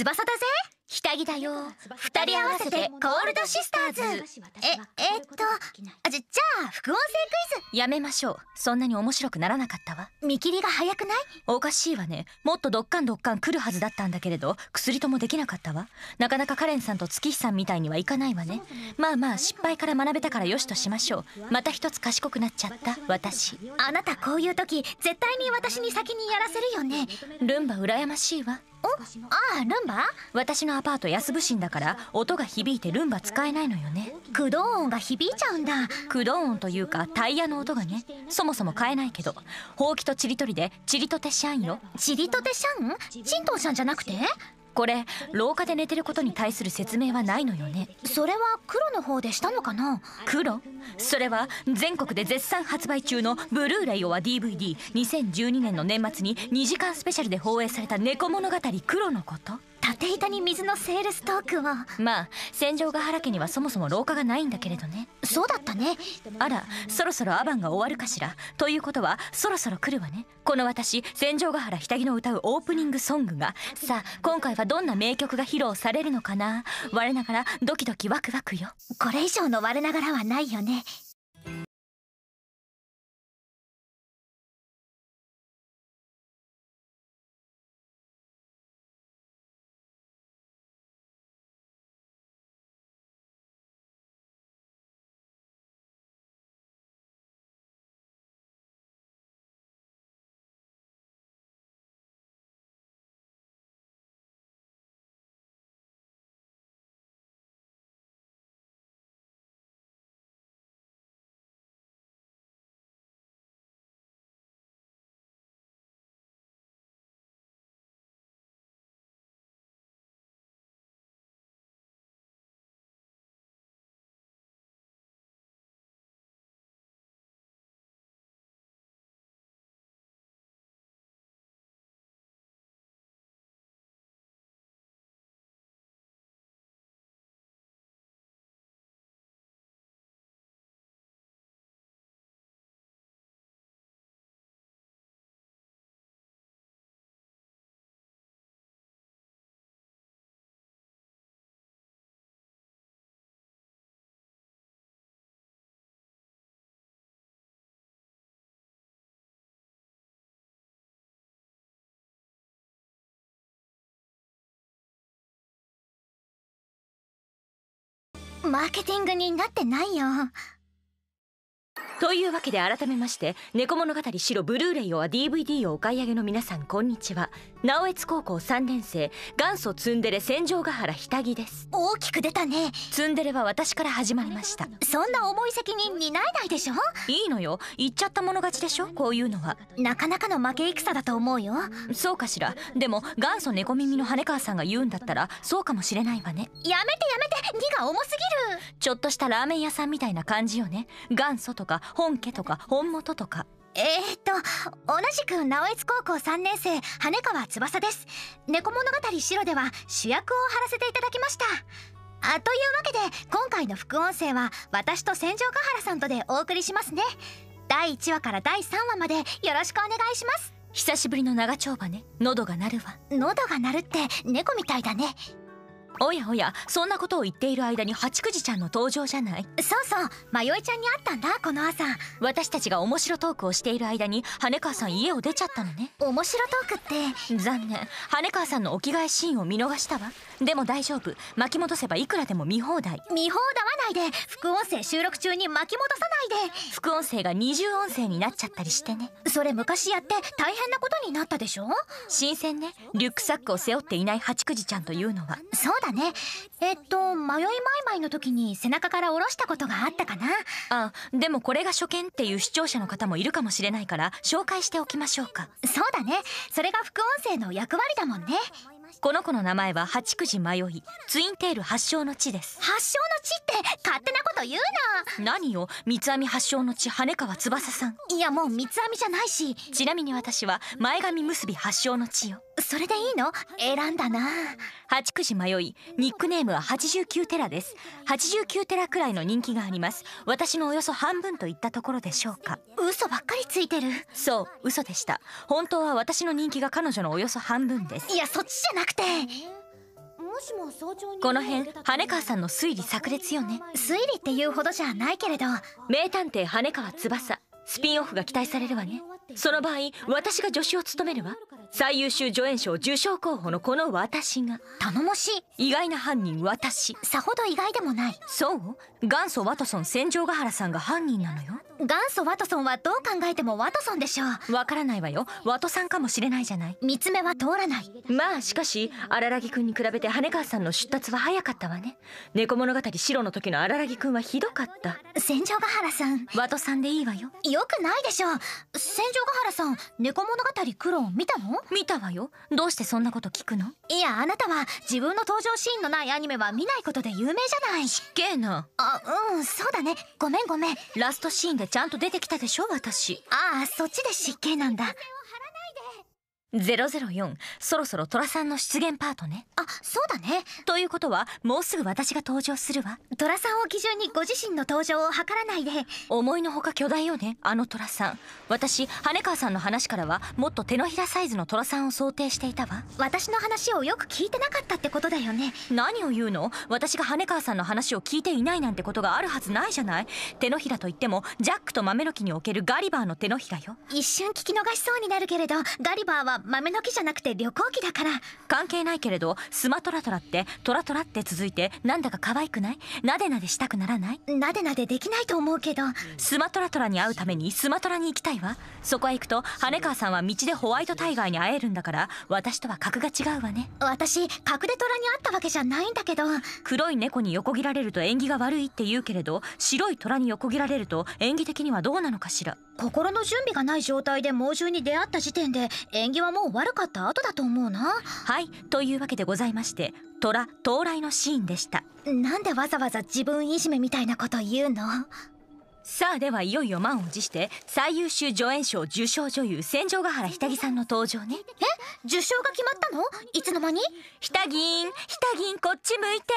翼だぜ下着だよ二人合わせてコールドシスターズええー、っとじじゃあ副音声クイズやめましょうそんなに面白くならなかったわ見切りが早くないおかしいわねもっとドッカンドッカン来るはずだったんだけれど薬ともできなかったわなかなかカレンさんと月日さんみたいにはいかないわねまあまあ失敗から学べたからよしとしましょうまた一つ賢くなっちゃった私あなたこういう時絶対に私に先にやらせるよねルンバ羨ましいわああルンバ私のアパート安伏進だから音が響いてルンバ使えないのよね駆動音が響いちゃうんだ駆動音というかタイヤの音がねそもそも買えないけどほうきとちりとりでちりとてシャンよちりとてシャンチ藤さんじゃなくてこれ廊下で寝てることに対する説明はないのよねそれは黒の方でしたのかな黒それは全国で絶賛発売中のブルーレイオは DVD2012 年の年末に2時間スペシャルで放映された猫物語黒のこと縦板に水のセールストークをまあ戦場ヶ原家にはそもそも廊下がないんだけれどねそうだったねあらそろそろアバンが終わるかしらということはそろそろ来るわねこの私戦場ヶ原ひたぎの歌うオープニングソングがさあ今回はどんな名曲が披露されるのかな我ながらドキドキワクワクよこれ以上の我ながらはないよねマーケティングになってないよ。というわけで改めまして猫物語白ブルーレイをは DVD をお買い上げの皆さんこんにちは直江津高校3年生元祖ツンデレ戦場ヶ原ひたぎです大きく出たねツンデレは私から始まりましたそんな重い責任担えないでしょいいのよ言っちゃった者勝ちでしょこういうのはなかなかの負け戦だと思うよそうかしらでも元祖猫耳の羽川さんが言うんだったらそうかもしれないわねやめてやめて荷が重すぎるちょっとしたラーメン屋さんみたいな感じよね元祖とか本家とか本元とかえー、っと同じく直江津高校3年生羽川翼です猫物語白では主役を張らせていただきましたあというわけで今回の副音声は私と戦場ヶ原さんとでお送りしますね第1話から第3話までよろしくお願いします久しぶりの長丁場ね喉が鳴るわ喉が鳴るって猫みたいだねおやおやそんなことを言っている間に八九時ちゃんの登場じゃないそうそう迷いちゃんに会ったんだこの朝私たちが面白トークをしている間に羽川さん家を出ちゃったのね面白トークって残念羽川さんのお着替えシーンを見逃したわでも大丈夫巻き戻せばいくらでも見放題見放題はないで副音声収録中に巻き戻さないで副音声が二重音声になっちゃったりしてねそれ昔やって大変なことになったでしょ新鮮ねリュックサックを背負っていない八九時ちゃんというのはそうだねえっと迷いまいまいの時に背中から下ろしたことがあったかなあでもこれが初見っていう視聴者の方もいるかもしれないから紹介しておきましょうかそうだねそれが副音声の役割だもんねこの子の名前は八九時迷いツインテール発祥の地です発祥の地って勝手なこと言うな何よ三つ編み発祥の地羽川翼さんいやもう三つ編みじゃないしちなみに私は前髪結び発祥の地よそれでいいの選んだな8く時迷いニックネームは89テラです89テラくらいの人気があります私のおよそ半分といったところでしょうか嘘ばっかりついてるそう嘘でした本当は私の人気が彼女のおよそ半分ですいやそっちじゃなくてこの辺羽川さんの推理炸裂よね推理っていうほどじゃないけれど名探偵羽川翼スピンオフが期待されるわねその場合私が助手を務めるわ最優秀助演賞受賞候補のこの私が頼もしい意外な犯人私さほど意外でもないそう元祖ワトソン戦場ヶ原さんが犯人なのよ元祖ワトソンはどう考えてもワトソンでしょうわからないわよワトさんかもしれないじゃない見つめは通らないまあしかし荒木君に比べて羽川さんの出立は早かったわね猫物語白の時の荒木君はひどかった戦場ヶ原さんワトさんでいいわよ良くないでしょ戦場ヶ原さん猫物語クローン見たの見たわよどうしてそんなこと聞くのいやあなたは自分の登場シーンのないアニメは見ないことで有名じゃない失敬なあうんそうだねごめんごめんラストシーンでちゃんと出てきたでしょ私ああそっちで失敬なんだ004そろそろ寅さんの出現パートねあそうだねということはもうすぐ私が登場するわ寅さんを基準にご自身の登場を図らないで思いのほか巨大よねあの寅さん私羽川さんの話からはもっと手のひらサイズの寅さんを想定していたわ私の話をよく聞いてなかったってことだよね何を言うの私が羽川さんの話を聞いていないなんてことがあるはずないじゃない手のひらといってもジャックと豆の木におけるガリバーの手のひらよ一瞬聞き逃しそうになるけれどガリバーは豆の木じゃなくて旅行機だから関係ないけれどスマトラトラってトラトラって続いてなんだか可愛くないなでなでしたくならないなでなでできないと思うけどスマトラトラに会うためにスマトラに行きたいわそこへ行くと羽川さんは道でホワイトタイガーに会えるんだから私とは格が違うわね私格でトラに会ったわけじゃないんだけど黒い猫に横切られると縁起が悪いって言うけれど白い虎に横切られると縁起的にはどうなのかしら心の準備がない状態で猛獣に出会った時点で縁起はもう悪かった後だと思うなはいというわけでございまして虎到来のシーンでしたなんでわざわざ自分いじめみたいなこと言うのさあではいよいよ満を持して最優秀助演賞受賞女優戦場ヶ原日田木さんの登場ねえ受賞が決まったのいつの間にぎんひたぎんこっち向いて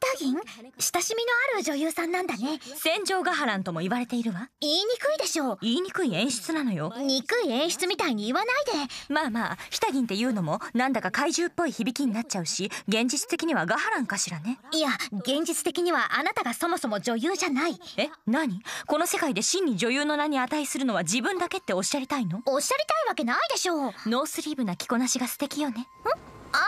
たぎん親しみのある女優さんなんだね戦場ヶ原とも言われているわ言いにくいでしょう言いにくい演出なのよ憎い演出みたいに言わないでまあまあたぎんっていうのもなんだか怪獣っぽい響きになっちゃうし現実的にはガハランかしらねいや現実的にはあなたがそもそも女優じゃないえ何何この世界で真に女優の名に値するのは自分だけっておっしゃりたいのおっしゃりたいわけないでしょうノースリーブな着こなしが素敵よねんあ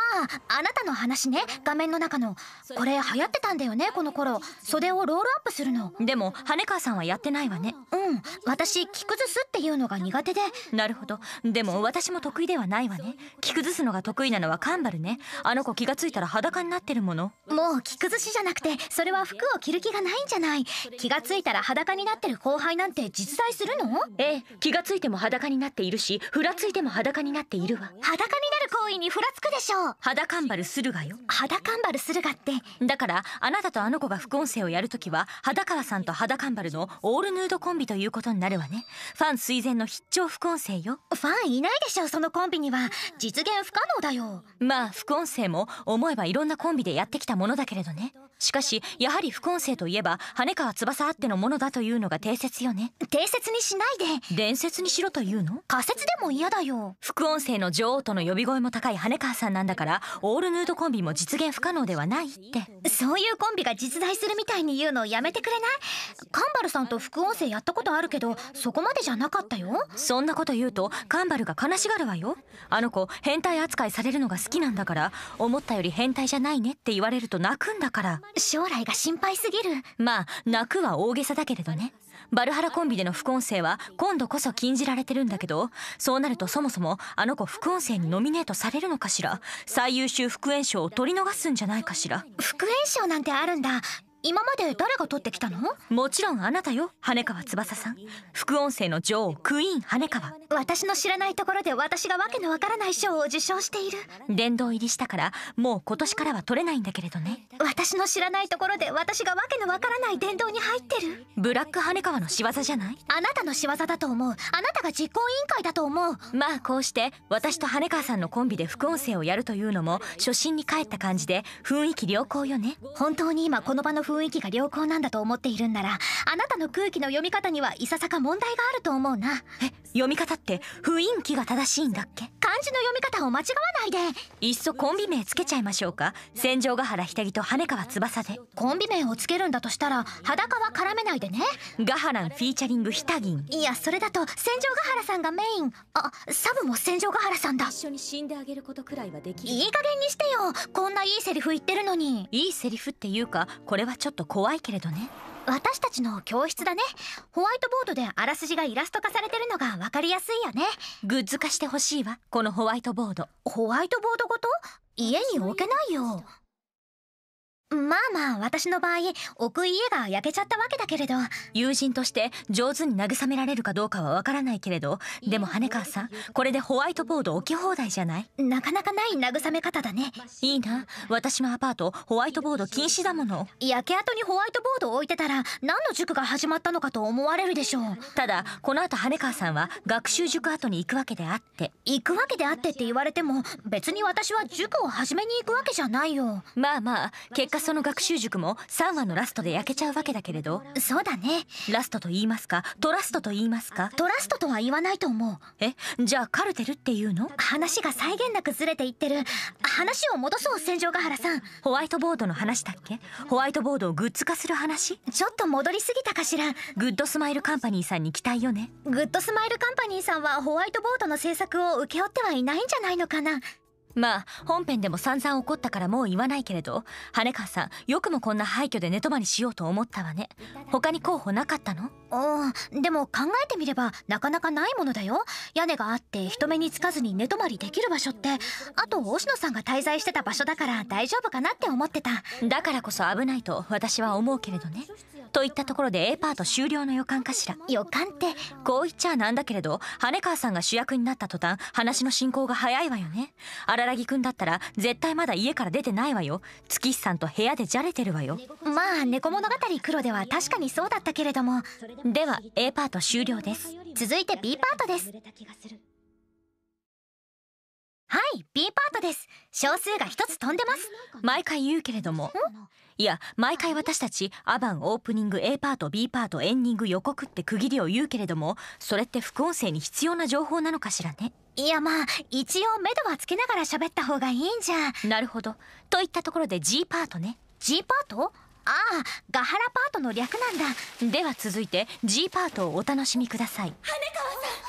あなたの話ね画面の中のこれ流行ってたんだよねこの頃袖をロールアップするのでも羽川さんはやってないわねうん私着崩すっていうのが苦手でなるほどでも私も得意ではないわね着崩すのが得意なのはカンバルねあの子気がついたら裸になってるものもう着崩しじゃなくてそれは服を着る気がないんじゃない気がついたら裸になってる後輩なんて実在するのええ気がついても裸になっているしふらついても裸になっているわ裸になる行為にふらつくでしょう肌カンバルするがよ肌カンバルするがってだからあなたとあの子が副音声をやるときは肌川さんと肌カンバルのオールヌードコンビということになるわねファン垂涎の必聴副音声よファンいないでしょそのコンビには実現不可能だよまあ副音声も思えばいろんなコンビでやってきたものだけれどねしかしやはり副音声といえば羽川翼あってのものだというのが定説よね定説にしないで伝説にしろというの仮説でも嫌だよ副音声の女王との呼び声も高い羽川さんなんだかららオールヌードコンビも実現不可能ではないってそういうコンビが実在するみたいに言うのやめてくれないカンバルさんと副音声やったことあるけどそこまでじゃなかったよそんなこと言うとカンバルが悲しがるわよあの子変態扱いされるのが好きなんだから思ったより変態じゃないねって言われると泣くんだから将来が心配すぎるまあ泣くは大げさだけれどねバルハラコンビでの副音声は今度こそ禁じられてるんだけどそうなるとそもそもあの子副音声にノミネートされるのかしら最優秀副演賞を取り逃すんじゃないかしら副演賞なんてあるんだ今まで誰が取ってきたのもちろんあなたよ羽川翼さん副音声の女王クイーン羽川私の知らないところで私がわけのわからない賞を受賞している殿堂入りしたからもう今年からは取れないんだけれどね私の知らないところで私がわけのわからない殿堂に入ってるブラック羽川の仕業じゃないあなたの仕業だと思うあなたが実行委員会だと思うまあこうして私と羽川さんのコンビで副音声をやるというのも初心に帰った感じで雰囲気良好よね本当に今この場の雰囲気が良好なんだと思っているんならあなたの空気の読み方にはいささか問題があると思うなえ読み方って雰囲気が正しいんだっけ漢字の読み方を間違わないでいっそコンビ名つけちゃいましょうか戦場ヶ原左と羽川翼でコンビ名をつけるんだとしたら裸は絡めないでねガハランフィーチャリングヒタギンいやそれだと戦場ヶ原さんがメインあサブも戦場ヶ原さんだ一緒に死んであげることくらいはできるいい加減にしてよこんないいセリフ言ってるのにいいセリフっていうかこれはちょっと怖いけれどね私たちの教室だねホワイトボードであらすじがイラスト化されてるのが分かりやすいよねグッズ化してほしいわこのホワイトボードホワイトボードごと家に置けないよまあまあ私の場合奥く家が焼けちゃったわけだけれど友人として上手に慰められるかどうかはわからないけれどでも羽川さんこれでホワイトボード置き放題じゃないなかなかない慰め方だねいいな私のアパートホワイトボード禁止だもの焼け跡にホワイトボードを置いてたら何の塾が始まったのかと思われるでしょうただこの後羽川さんは学習塾後に行くわけであって行くわけであってって言われても別に私は塾を始めに行くわけじゃないよまあまあ結果その学習塾も3話のラストで焼けちゃうわけだけれどそうだねラストと言いますかトラストと言いますかトラストとは言わないと思うえじゃあカルテルっていうの話が際限なくずれていってる話を戻そう戦場ヶ原さんホワイトボードの話だっけホワイトボードをグッズ化する話ちょっと戻りすぎたかしらグッドスマイルカンパニーさんに期待よねグッドスマイルカンパニーさんはホワイトボードの制作を請け負ってはいないんじゃないのかなまあ本編でも散々怒ったからもう言わないけれど羽川さんよくもこんな廃墟で寝泊まりしようと思ったわね他に候補なかったのうんでも考えてみればなかなかないものだよ屋根があって人目につかずに寝泊まりできる場所ってあと押野さんが滞在してた場所だから大丈夫かなって思ってただからこそ危ないと私は思うけれどねといったところで A パート終了の予感かしら予感ってこう言っちゃなんだけれど羽川さんが主役になった途端話の進行が早いわよね荒木くんだったら絶対まだ家から出てないわよ月日さんと部屋でじゃれてるわよまあ猫物語黒では確かにそうだったけれどもでは A パート終了です続いて B パートですはい、B パートです。小数が一つ飛んでます。毎回言うけれども。いや、毎回私たち、アバンオープニング A パート、B パート、エンディング予告って区切りを言うけれども、それって副音声に必要な情報なのかしらね。いやまあ、一応目処はつけながら喋った方がいいんじゃ。なるほど。といったところで G パートね。G パートああ、ガハラパートの略なんだ。では続いて G パートをお楽しみください。羽川さん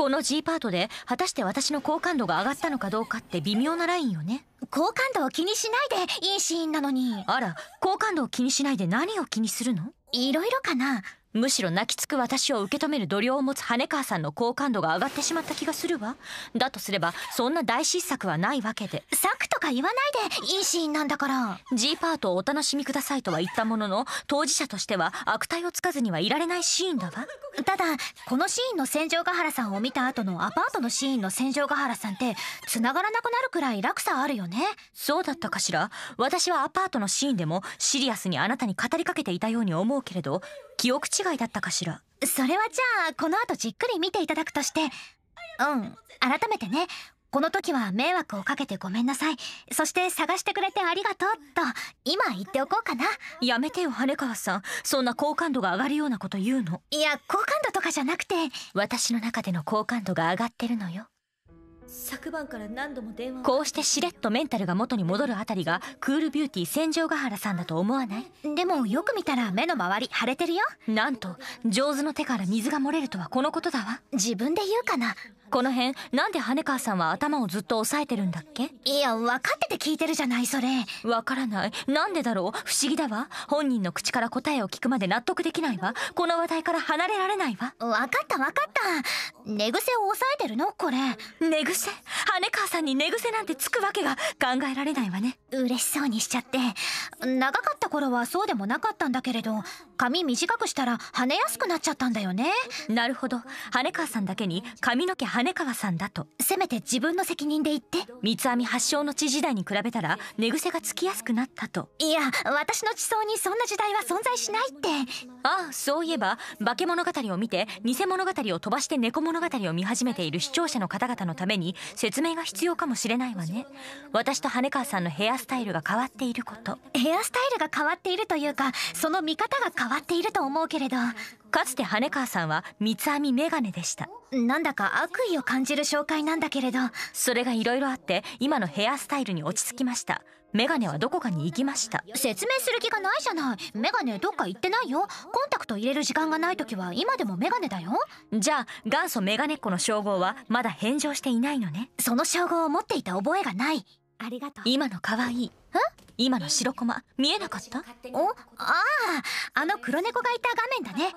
この G パートで果たして私の好感度が上がったのかどうかって微妙なラインよね好感度を気にしないでいいシーンなのにあら好感度を気にしないで何を気にするのいろいろかなむしろ泣きつく私を受け止める度量を持つ羽川さんの好感度が上がってしまった気がするわだとすればそんな大失策はないわけで策とか言わないでいいシーンなんだから G パートをお楽しみくださいとは言ったものの当事者としては悪態をつかずにはいられないシーンだわただこのシーンの戦場ヶ原さんを見た後のアパートのシーンの戦場ヶ原さんって繋がらなくなるくらい落差あるよねそうだったかしら私はアパートのシーンでもシリアスにあなたに語りかけていたように思うけれど記憶違違いだったかしらそれはじゃあこの後じっくり見ていただくとしてうん改めてねこの時は迷惑をかけてごめんなさいそして探してくれてありがとうと今言っておこうかなやめてよ羽川さんそんな好感度が上がるようなこと言うのいや好感度とかじゃなくて私の中での好感度が上がってるのよ昨晩から何度も電話こうしてしれっとメンタルが元に戻るあたりがクールビューティー戦場ヶ原さんだと思わないでもよく見たら目の周り腫れてるよなんと上手の手から水が漏れるとはこのことだわ自分で言うかなこの辺なんで羽川さんは頭をずっと押さえてるんだっけいや分かってて聞いてるじゃないそれ分からないなんでだろう不思議だわ本人の口から答えを聞くまで納得できないわこの話題から離れられないわ分かった分かった寝癖を押さえてるのこれ寝癖羽川さんに寝癖なんてつくわけが考えられないわね嬉しそうにしちゃって長かった頃はそうでもなかったんだけれど髪短くしたら跳ねやすくなっちゃったんだよねなるほど羽川さんだけに髪の毛跳金川さんだとせめて自分の責任で言って三つ編み発祥の地時代に比べたら寝癖がつきやすくなったといや私の地層にそんな時代は存在しないってああそういえば化け物語を見て偽物語を飛ばして猫物語を見始めている視聴者の方々のために説明が必要かもしれないわね私と羽川さんのヘアスタイルが変わっていることヘアスタイルが変わっているというかその見方が変わっていると思うけれどかつて羽川さんは三つ編みメガネでしたなんだか悪意を感じる紹介なんだけれどそれが色々あって今のヘアスタイルに落ち着きましたメガネはどこかに行きました説明する気がないじゃないメガネどっか行ってないよコンタクト入れる時間がない時は今でもメガネだよじゃあ元祖メガネっ子の称号はまだ返上していないのねその称号を持っていた覚えがないありがとう今の可愛い今の白駒見えなかったおあああの黒猫がいた画面だね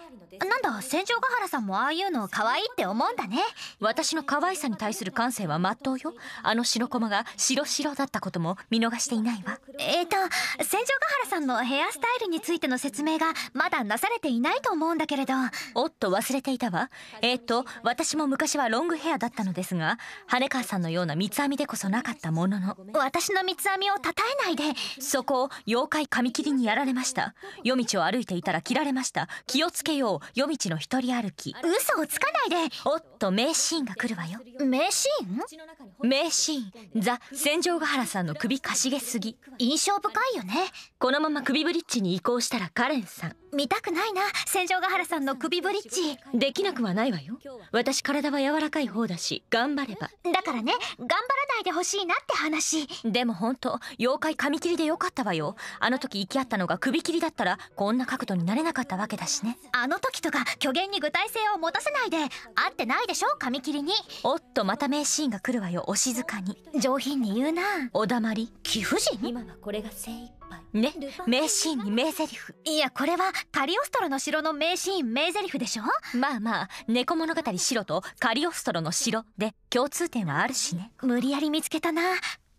なんだ戦場ヶ原さんもああいうの可愛いって思うんだね私の可愛さに対する感性はまっとうよあの白駒が白白だったことも見逃していないわえっ、ー、と戦場ヶ原さんのヘアスタイルについての説明がまだなされていないと思うんだけれどおっと忘れていたわえっ、ー、と私も昔はロングヘアだったのですが羽川さんのような三つ編みでこそなかったものの私の三つ編みをたたえでそこを妖怪紙切りにやられました夜道を歩いていたら切られました気をつけよう夜道の一人歩き嘘をつかないでおっと名シーンが来るわよ名シーン名シーンザ・戦場ヶ原さんの首かしげすぎ印象深いよねこのまま首ブリッジに移行したらカレンさん見たくないな戦場ヶ原さんの首ブリッジできなくはないわよ私体は柔らかい方だし頑張ればだからね頑張らないでほしいなって話でも本当妖怪回紙切りでよかったわよあの時行き合ったのが首切りだったらこんな角度になれなかったわけだしねあの時とか虚言に具体性を持たせないで会ってないでしょ髪切りにおっとまた名シーンが来るわよお静かに上品に言うなお黙り貴婦人今はこれが精一杯ね名シーンに名台詞いやこれはカリオストロの城の名シーン名台詞でしょまあまあ猫物語白とカリオストロの城で共通点はあるしね無理やり見つけたな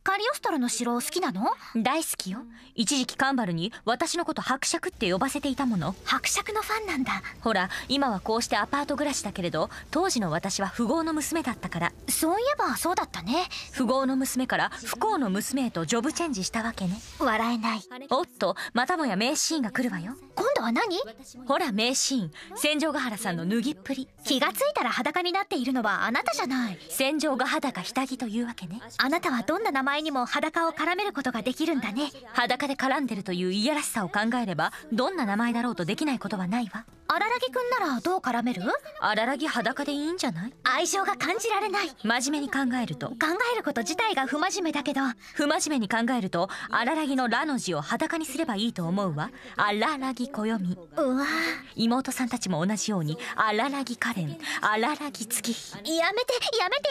カリオストロの城好きなの大好きよ一時期カンバルに私のこと伯爵って呼ばせていたもの伯爵のファンなんだほら今はこうしてアパート暮らしだけれど当時の私は富豪の娘だったからそういえばそうだったね富豪の娘から不幸の娘へとジョブチェンジしたわけね笑えないおっとまたもや名シーンが来るわよ今は何ほら名シーン戦場ヶ原さんの脱ぎっぷり気がついたら裸になっているのはあなたじゃない戦場が裸下着というわけねあなたはどんな名前にも裸を絡めることができるんだね裸で絡んでるといういやらしさを考えればどんな名前だろうとできないことはないわ荒木くんならどう絡める荒木裸でいいんじゃない愛情が感じられない真面目に考えると考えること自体が不真面目だけど不真面目に考えると荒木の「ラの字を裸にすればいいと思うわ荒木こよ読みうわ妹さんたちも同じようにあららぎカレンあらぎ月日やめてやめてやめて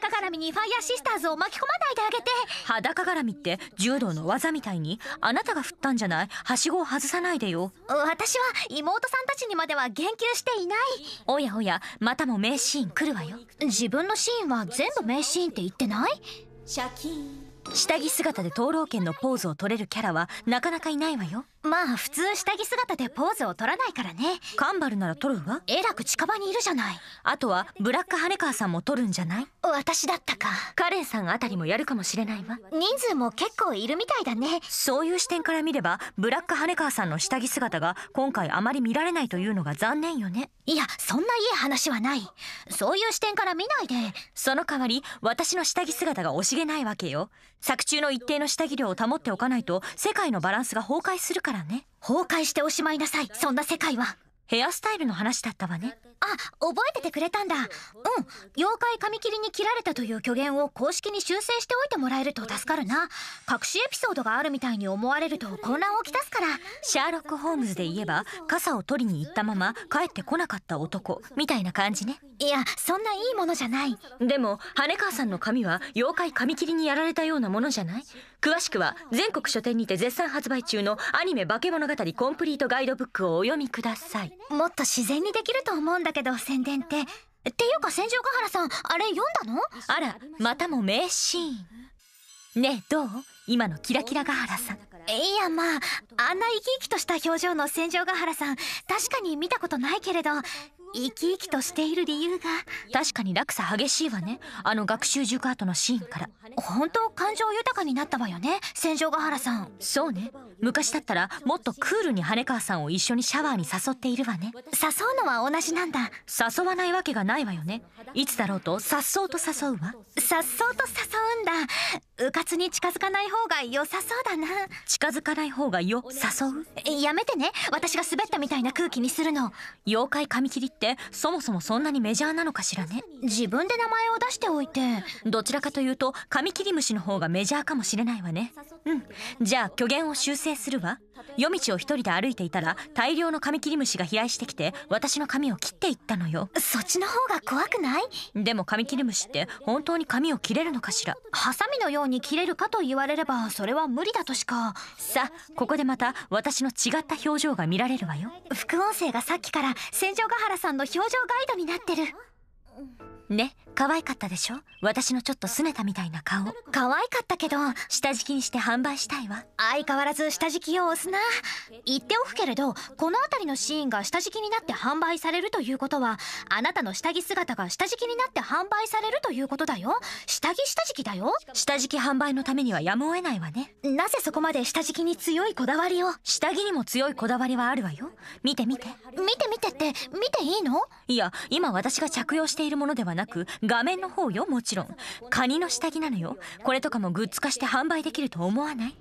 裸絡みにファイヤーシスターズを巻き込まないであげて裸絡みって柔道の技みたいにあなたが振ったんじゃないはしごを外さないでよ私は妹さんたちにまでは言及していないおやおやまたも名シーン来るわよ自分のシーンは全部名シーンって言ってないシャキーン下着姿で灯籠剣のポーズを取れるキャラはなかなかいないわよまあ普通下着姿でポーズを取らないからねカンバルなら取るわえらく近場にいるじゃないあとはブラック羽川さんも取るんじゃない私だったかカレンさんあたりもやるかもしれないわ人数も結構いるみたいだねそういう視点から見ればブラック羽川さんの下着姿が今回あまり見られないというのが残念よねいやそんないい話はないそういう視点から見ないでその代わり私の下着姿が惜しげないわけよ作中の一定の下着量を保っておかないと世界のバランスが崩壊するからね崩壊しておしまいなさいそんな世界はヘアスタイルの話だったわね覚えててくれたんだうん妖怪紙切りに切られたという虚言を公式に修正しておいてもらえると助かるな隠しエピソードがあるみたいに思われると混乱をきたすからシャーロック・ホームズで言えば傘を取りに行ったまま帰ってこなかった男みたいな感じねいやそんないいものじゃないでも羽川さんの髪は妖怪紙切りにやられたようなものじゃない詳しくは全国書店にて絶賛発売中のアニメ化け物語コンプリートガイドブックをお読みくださいもっと自然にできると思うんだけど宣伝ってっていうか戦場ヶ原さんあれ読んだのあらまたも名シーンねえどう今のキラキラヶ原さんいやまああんな生き生きとした表情の戦場ヶ原さん確かに見たことないけれど生き生きとしている理由が確かに落差激しいわねあの学習塾後のシーンから本当感情豊かになったわよね戦場ヶ原さんそうね昔だったらもっとクールに羽川さんを一緒にシャワーに誘っているわね誘うのは同じなんだ誘わないわけがないわよねいつだろうとそうと誘うわそうと誘うんだうかつに近づかない方が良さそうだな近づかない方がよ誘うやめてね私が滑ったみたいな空気にするの妖怪髪切りってってそもそもそんなにメジャーなのかしらね自分で名前を出しておいてどちらかというとカミキリムシの方がメジャーかもしれないわねうんじゃあ虚言を修正するわ夜道を一人で歩いていたら大量のカミキリムシが飛来してきて私の髪を切っていったのよそっちの方が怖くないでもカミキリムシって本当に髪を切れるのかしらハサミのように切れるかと言われればそれは無理だとしかさあここでまた私の違った表情が見られるわよ副音声がさっきから戦場ヶ原さんの表情ガイドになってるね可愛かったでしょ私のちょっと拗ねたみたいな顔可愛かったけど下敷きにして販売したいわ相変わらず下敷きを押すな言っておくけれどこの辺りのシーンが下敷きになって販売されるということはあなたの下着姿が下敷きになって販売されるということだよ下着下敷きだよ下敷き販売のためにはやむを得ないわねなぜそこまで下敷きに強いこだわりを下着にも強いこだわりはあるわよ見て見て見て見てって見ていいのいや今私が着用しているものではなく画面の方よもちろんカニの下着なのよこれとかもグッズ化して販売できると思わない違う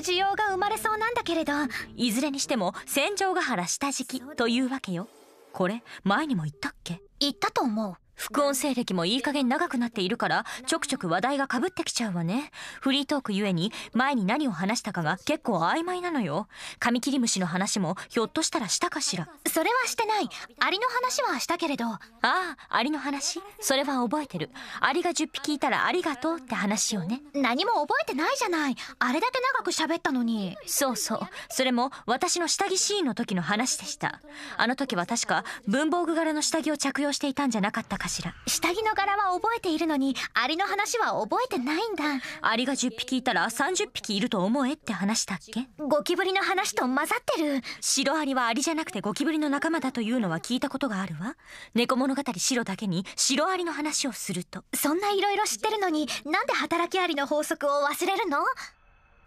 需要が生まれそうなんだけれどいずれにしても戦場ヶ原下敷きというわけよこれ前にも言ったっけ言ったと思う副音声歴もいい加減長くなっているからちょくちょく話題がかぶってきちゃうわねフリートークゆえに前に何を話したかが結構曖昧なのよカミキリムシの話もひょっとしたらしたかしらそれはしてないアリの話はしたけれどああアリの話それは覚えてるアリが10匹いたらありがとうって話をね何も覚えてないじゃないあれだけ長く喋ったのにそうそうそれも私の下着シーンの時の話でしたあの時は確か文房具柄の下着を着用していたんじゃなかったかしら下着の柄は覚えているのにアリの話は覚えてないんだアリが10匹いたら30匹いると思えって話だっけゴキブリの話と混ざってる白アリはアリじゃなくてゴキブリの仲間だというのは聞いたことがあるわ猫物語白だけに白アリの話をするとそんないろいろ知ってるのになんで働きアリの法則を忘れるの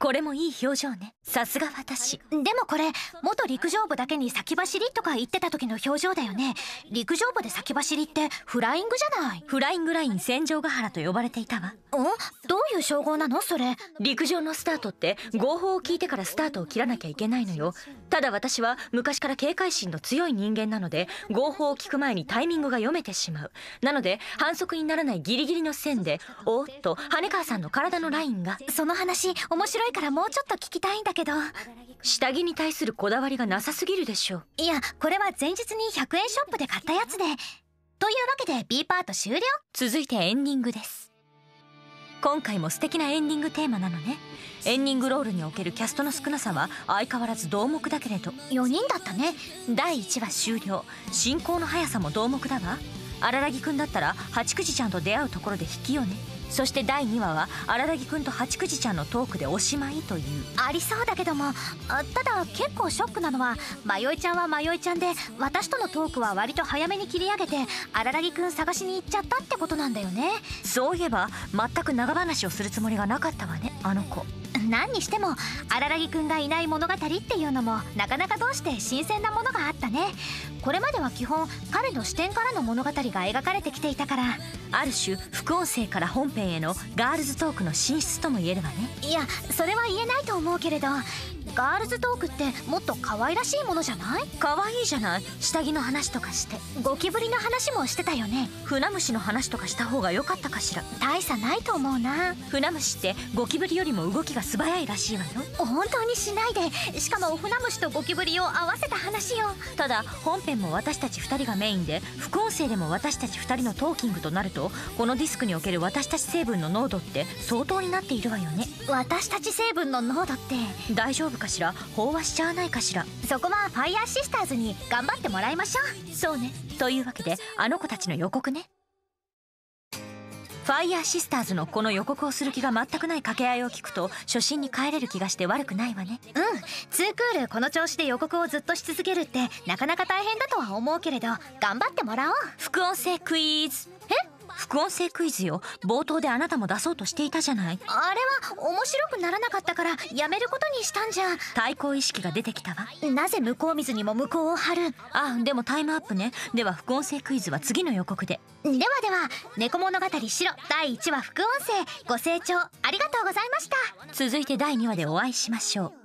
これもいい表情ねさすが私でもこれ元陸上部だけに先走りとか言ってた時の表情だよね陸上部で先走りってフライングじゃないフライングライン戦場ヶ原と呼ばれていたわんどういう称号なのそれ陸上のスタートって合法を聞いてからスタートを切らなきゃいけないのよただ私は昔から警戒心の強い人間なので合法を聞く前にタイミングが読めてしまうなので反則にならないギリギリの線でおっと羽川さんの体のラインがその話面白いからもうちょっと聞きたいんだけど下着に対するこだわりがなさすぎるでしょういやこれは前日に100円ショップで買ったやつでというわけで B パート終了続いてエンディングです今回も素敵なエンディングテーマなのねエンディングロールにおけるキャストの少なさは相変わらず同目だけれど4人だったね第1話終了進行の速さも同目だわ荒木くんだったら八九時ちゃんと出会うところで引きよねそして第2話は荒木くんと八九時ちゃんのトークでおしまいというありそうだけどもただ結構ショックなのは迷いちゃんは迷いちゃんで私とのトークは割と早めに切り上げて荒木くん探しに行っちゃったってことなんだよねそういえば全く長話をするつもりがなかったわねあの子何にしても荒らぎくんがいない物語っていうのもなかなかどうして新鮮なものがあったねこれまでは基本彼の視点からの物語が描かれてきていたからある種副音声から本編へのガールズトークの進出とも言えるわねいやそれは言えないと思うけれどガールズトークってもっと可愛らしいものじゃない可愛いじゃない下着の話とかしてゴキブリの話もしてたよね船虫の話とかした方が良かったかしら大差ないと思うな船虫ってゴキブリよりも動きが素早いらしいわよ本当にしないでしかも船虫とゴキブリを合わせた話よただ本編も私たち2人がメインで副音声でも私たち2人のトーキングとなるとこのディスクにおける私たち成分の濃度って相当になっているわよね私たち成分の濃度って大丈夫夫かしら飽和しちゃわないかしらそこはファイヤーシスターズに頑張ってもらいましょうそうねというわけであの子たちの予告ねファイヤーシスターズのこの予告をする気が全くない掛け合いを聞くと初心に帰れる気がして悪くないわねうんツークールこの調子で予告をずっとし続けるってなかなか大変だとは思うけれど頑張ってもらおう副音声クイズえ副音声クイズよ冒頭であなたも出そうとしていたじゃないあれは面白くならなかったからやめることにしたんじゃ対抗意識が出てきたわなぜ向こう水にも向こうを張るあでもタイムアップねでは副音声クイズは次の予告でではでは「猫物語白」第1話副音声ご清聴ありがとうございました続いて第2話でお会いしましょう